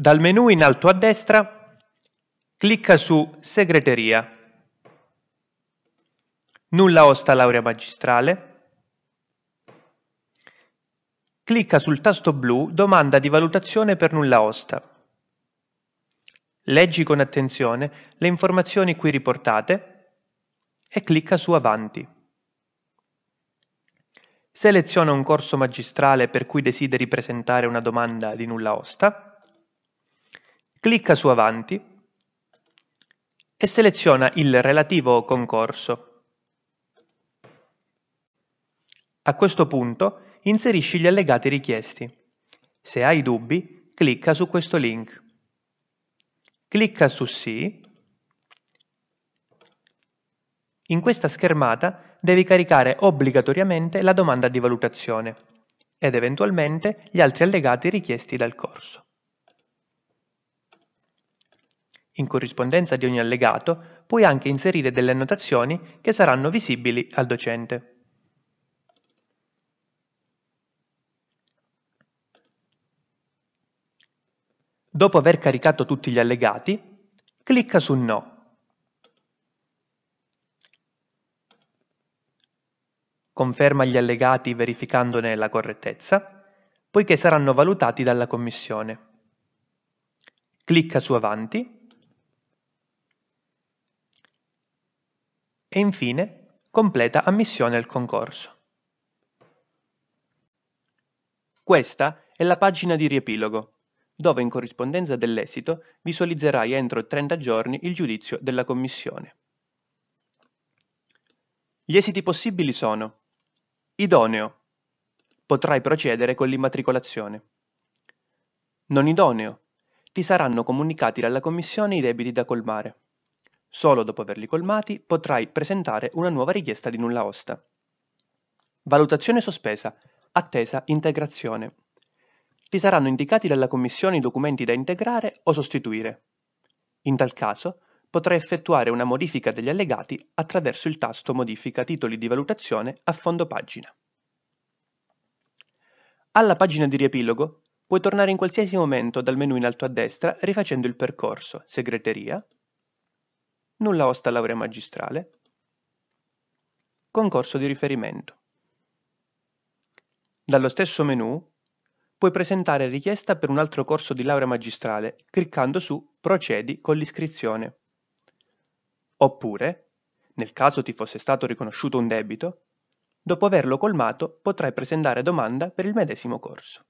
Dal menu in alto a destra clicca su Segreteria. Nulla osta laurea magistrale. Clicca sul tasto blu Domanda di valutazione per nulla osta. Leggi con attenzione le informazioni qui riportate e clicca su Avanti. Seleziona un corso magistrale per cui desideri presentare una domanda di nulla osta Clicca su Avanti e seleziona il relativo concorso. A questo punto inserisci gli allegati richiesti. Se hai dubbi, clicca su questo link. Clicca su Sì. In questa schermata devi caricare obbligatoriamente la domanda di valutazione ed eventualmente gli altri allegati richiesti dal corso. In corrispondenza di ogni allegato puoi anche inserire delle annotazioni che saranno visibili al docente. Dopo aver caricato tutti gli allegati, clicca su No. Conferma gli allegati verificandone la correttezza, poiché saranno valutati dalla Commissione. Clicca su Avanti e infine completa ammissione al concorso. Questa è la pagina di riepilogo, dove in corrispondenza dell'esito visualizzerai entro 30 giorni il giudizio della Commissione. Gli esiti possibili sono idoneo, potrai procedere con l'immatricolazione. Non idoneo, ti saranno comunicati dalla Commissione i debiti da colmare. Solo dopo averli colmati potrai presentare una nuova richiesta di nulla osta. Valutazione sospesa. Attesa integrazione. Ti saranno indicati dalla Commissione i documenti da integrare o sostituire. In tal caso, potrai effettuare una modifica degli allegati attraverso il tasto Modifica titoli di valutazione a fondo pagina. Alla pagina di riepilogo puoi tornare in qualsiasi momento dal menu in alto a destra rifacendo il percorso Segreteria, nulla osta laurea magistrale, concorso di riferimento. Dallo stesso menu puoi presentare richiesta per un altro corso di laurea magistrale cliccando su Procedi con l'iscrizione. Oppure, nel caso ti fosse stato riconosciuto un debito, dopo averlo colmato potrai presentare domanda per il medesimo corso.